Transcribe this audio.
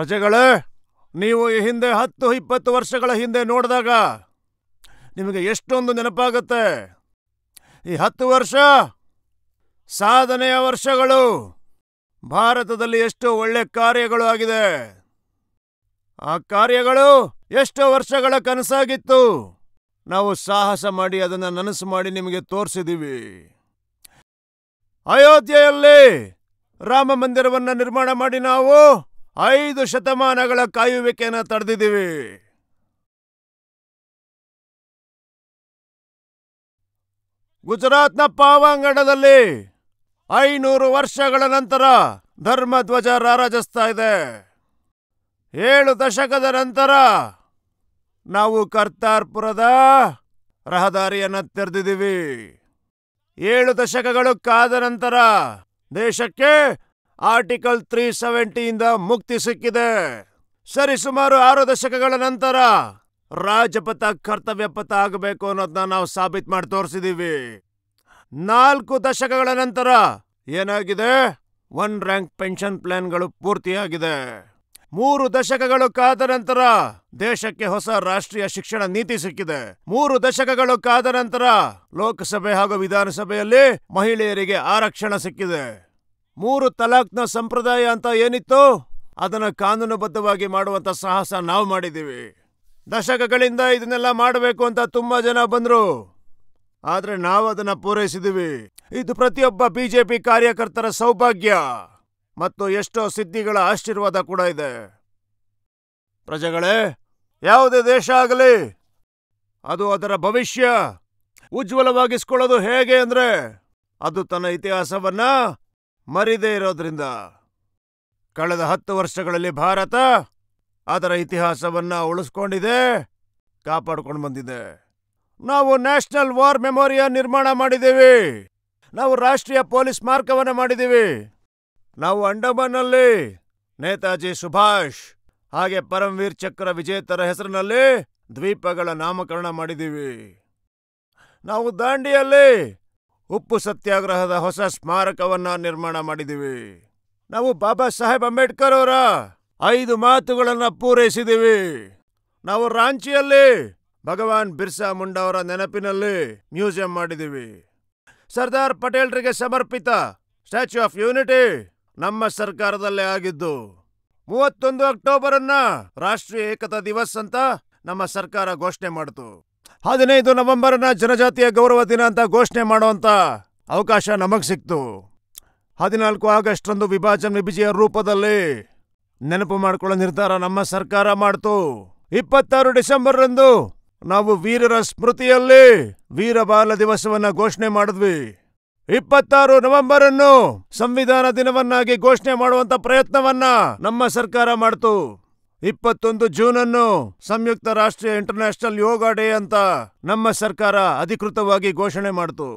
ಪ್ರಜೆಗಳೇ ನೀವು ಈ ಹಿಂದೆ ಹತ್ತು ಇಪ್ಪತ್ತು ವರ್ಷಗಳ ಹಿಂದೆ ನೋಡಿದಾಗ ನಿಮಗೆ ಎಷ್ಟೊಂದು ನೆನಪಾಗುತ್ತೆ ಈ ಹತ್ತು ವರ್ಷ ಸಾಧನೆಯ ವರ್ಷಗಳು ಭಾರತದಲ್ಲಿ ಎಷ್ಟು ಒಳ್ಳೆ ಕಾರ್ಯಗಳು ಆಗಿದೆ ಆ ಕಾರ್ಯಗಳು ಎಷ್ಟು ವರ್ಷಗಳ ಕನಸಾಗಿತ್ತು ನಾವು ಸಾಹಸ ಮಾಡಿ ಅದನ್ನು ನನಸು ಮಾಡಿ ನಿಮಗೆ ತೋರಿಸಿದೀವಿ ಅಯೋಧ್ಯೆಯಲ್ಲಿ ರಾಮ ಮಂದಿರವನ್ನು ನಿರ್ಮಾಣ ಮಾಡಿ ನಾವು ಐದು ಶತಮಾನಗಳ ಕಾಯುವಿಕೆಯನ್ನು ತಡೆದಿದ್ದೀವಿ ಗುಜರಾತ್ನ ಪಾವಾಂಗಣದಲ್ಲಿ ಐನೂರು ವರ್ಷಗಳ ನಂತರ ಧರ್ಮಧ್ವಜ ರಾರಾಜಿಸ್ತಾ ಇದೆ ಏಳು ದಶಕದ ನಂತರ ನಾವು ಕರ್ತಾರ್ಪುರದ ರಹದಾರಿಯನ್ನು ತೆರೆದಿದ್ದೀವಿ ಏಳು ದಶಕಗಳು ಕಾದ ನಂತರ ದೇಶಕ್ಕೆ ಆರ್ಟಿಕಲ್ ತ್ರೀ ಸೆವೆಂಟಿಯಿಂದ ಮುಕ್ತಿ ಸಿಕ್ಕಿದೆ ಸರಿ ಸುಮಾರು ಆರು ದಶಕಗಳ ನಂತರ ರಾಜಪಥ ಪಥ ಆಗಬೇಕು ಅನ್ನೋದನ್ನ ನಾವು ಸಾಬೀತ್ ಮಾಡಿ ತೋರಿಸಿದೀವಿ ನಾಲ್ಕು ದಶಕಗಳ ನಂತರ ಏನಾಗಿದೆ ಒನ್ ರ್ಯಾಂಕ್ ಪೆನ್ಷನ್ ಪ್ಲಾನ್ಗಳು ಪೂರ್ತಿಯಾಗಿದೆ ಮೂರು ದಶಕಗಳು ಕಾದ ನಂತರ ದೇಶಕ್ಕೆ ಹೊಸ ರಾಷ್ಟ್ರೀಯ ಶಿಕ್ಷಣ ನೀತಿ ಸಿಕ್ಕಿದೆ ಮೂರು ದಶಕಗಳು ಕಾದ ನಂತರ ಲೋಕಸಭೆ ಹಾಗೂ ವಿಧಾನಸಭೆಯಲ್ಲಿ ಮಹಿಳೆಯರಿಗೆ ಆರಕ್ಷಣ ಸಿಕ್ಕಿದೆ ಮೂರು ತಲಾಖ್ನ ಸಂಪ್ರದಾಯ ಅಂತ ಏನಿತ್ತು ಅದನ್ನ ಕಾನೂನುಬದ್ಧವಾಗಿ ಮಾಡುವಂತ ಸಾಹಸ ನಾವು ಮಾಡಿದ್ದೀವಿ ದಶಕಗಳಿಂದ ಇದನ್ನೆಲ್ಲ ಮಾಡಬೇಕು ಅಂತ ತುಂಬಾ ಜನ ಬಂದರು ಆದರೆ ನಾವು ಅದನ್ನು ಪೂರೈಸಿದ್ದೀವಿ ಇದು ಪ್ರತಿಯೊಬ್ಬ ಬಿ ಜೆ ಪಿ ಕಾರ್ಯಕರ್ತರ ಸೌಭಾಗ್ಯ ಮತ್ತು ಎಷ್ಟೋ ಸಿದ್ಧಿಗಳ ಆಶೀರ್ವಾದ ಕೂಡ ಇದೆ ಪ್ರಜೆಗಳೇ ಯಾವುದೇ ದೇಶ ಆಗಲಿ ಅದು ಅದರ ಭವಿಷ್ಯ ಉಜ್ವಲವಾಗಿಸ್ಕೊಳ್ಳೋದು ಹೇಗೆ ಅಂದರೆ ಅದು ತನ್ನ ಇತಿಹಾಸವನ್ನ ಮರಿದೇ ಇರೋದ್ರಿಂದ ಕಳೆದ ಹತ್ತು ವರ್ಷಗಳಲ್ಲಿ ಭಾರತ ಅದರ ಇತಿಹಾಸವನ್ನ ಉಳಿಸ್ಕೊಂಡಿದೆ ಕಾಪಾಡ್ಕೊಂಡು ಬಂದಿದೆ ನಾವು ನ್ಯಾಷನಲ್ ವಾರ್ ಮೆಮೋರಿಯಲ್ ನಿರ್ಮಾಣ ಮಾಡಿದ್ದೀವಿ ನಾವು ರಾಷ್ಟ್ರೀಯ ಪೊಲೀಸ್ ಸ್ಮಾರಕವನ್ನು ಮಾಡಿದ್ದೀವಿ ನಾವು ಅಂಡಮಾನ್ನಲ್ಲಿ ನೇತಾಜಿ ಸುಭಾಷ್ ಹಾಗೆ ಪರಮವೀರ್ ಚಕ್ರ ವಿಜೇತರ ಹೆಸರಿನಲ್ಲಿ ದ್ವೀಪಗಳ ನಾಮಕರಣ ಮಾಡಿದ್ದೀವಿ ನಾವು ದಾಂಡಿಯಲ್ಲಿ ಉಪ್ಪು ಸತ್ಯಾಗ್ರಹದ ಹೊಸ ಸ್ಮಾರಕವನ್ನ ನಿರ್ಮಾಣ ಮಾಡಿದೀವಿ ನಾವು ಬಾಬಾ ಸಾಹೇಬ್ ಅಂಬೇಡ್ಕರ್ ಅವರ ಐದು ಮಾತುಗಳನ್ನು ಪೂರೈಸಿದೀವಿ ನಾವು ರಾಂಚಿಯಲ್ಲಿ ಭಗವಾನ್ ಬಿರ್ಸಾ ಮುಂಡಾ ಅವರ ನೆನಪಿನಲ್ಲಿ ಮ್ಯೂಸಿಯಂ ಮಾಡಿದ್ದೀವಿ ಸರ್ದಾರ್ ಪಟೇಲ್ರಿಗೆ ಸಮರ್ಪಿತ ಸ್ಟ್ಯಾಚ್ಯೂ ಆಫ್ ಯೂನಿಟಿ ನಮ್ಮ ಸರ್ಕಾರದಲ್ಲೇ ಆಗಿದ್ದು ಮೂವತ್ತೊಂದು ಅಕ್ಟೋಬರನ್ನ ರಾಷ್ಟ್ರೀಯ ಏಕತಾ ದಿವಸ್ ಅಂತ ನಮ್ಮ ಸರ್ಕಾರ ಘೋಷಣೆ ಮಾಡಿತು ಹದಿನೈದು ನವೆಂಬರ್ನ ಜನಜಾತಿಯ ಗೌರವ ದಿನ ಅಂತ ಘೋಷಣೆ ಮಾಡುವಂಥ ಅವಕಾಶ ನಮಗೆ ಸಿಕ್ತು ಹದಿನಾಲ್ಕು ಆಗಸ್ಟ್ರಂದು ವಿಭಾಜನ ವಿಭಜಿಯ ರೂಪದಲ್ಲಿ ನೆನಪು ಮಾಡಿಕೊಳ್ಳೋ ನಿರ್ಧಾರ ನಮ್ಮ ಸರ್ಕಾರ ಮಾಡ್ತು ಇಪ್ಪತ್ತಾರು ಡಿಸೆಂಬರ್ರಂದು ನಾವು ವೀರರ ಸ್ಮೃತಿಯಲ್ಲಿ ಬಾಲ ದಿವಸವನ್ನ ಘೋಷಣೆ ಮಾಡಿದ್ವಿ ಇಪ್ಪತ್ತಾರು ನವೆಂಬರ್ ಅನ್ನು ಸಂವಿಧಾನ ದಿನವನ್ನಾಗಿ ಘೋಷಣೆ ಮಾಡುವಂತ ಪ್ರಯತ್ನವನ್ನ ನಮ್ಮ ಸರ್ಕಾರ ಮಾಡ್ತು ಇಪ್ಪತ್ತೊಂದು ಜೂನ್ ಅನ್ನು ಸಂಯುಕ್ತ ರಾಷ್ಟ್ರೀಯ ಇಂಟರ್ನ್ಯಾಷನಲ್ ಯೋಗ ಡೇ ಅಂತ ನಮ್ಮ ಸರ್ಕಾರ ಅಧಿಕೃತವಾಗಿ ಘೋಷಣೆ ಮಾಡಿತು